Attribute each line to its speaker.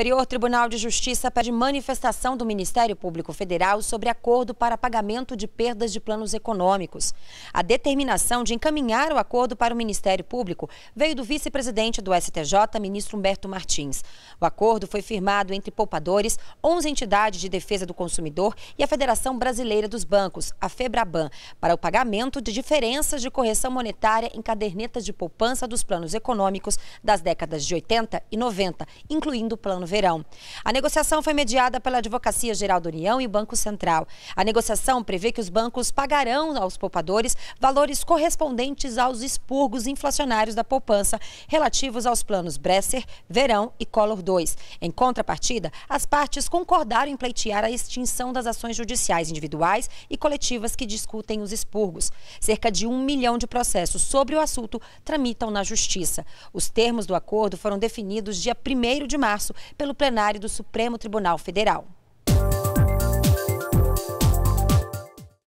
Speaker 1: Superior Tribunal de Justiça pede manifestação do Ministério Público Federal sobre acordo para pagamento de perdas de planos econômicos. A determinação de encaminhar o acordo para o Ministério Público veio do vice-presidente do STJ, ministro Humberto Martins. O acordo foi firmado entre poupadores, 11 entidades de defesa do consumidor e a Federação Brasileira dos Bancos, a FEBRABAN, para o pagamento de diferenças de correção monetária em cadernetas de poupança dos planos econômicos das décadas de 80 e 90, incluindo o plano verão. A negociação foi mediada pela Advocacia Geral da União e Banco Central. A negociação prevê que os bancos pagarão aos poupadores valores correspondentes aos expurgos inflacionários da poupança relativos aos planos Bresser, Verão e Collor 2. Em contrapartida, as partes concordaram em pleitear a extinção das ações judiciais individuais e coletivas que discutem os expurgos. Cerca de um milhão de processos sobre o assunto tramitam na Justiça. Os termos do acordo foram definidos dia 1 de março pelo plenário do Supremo Tribunal Federal.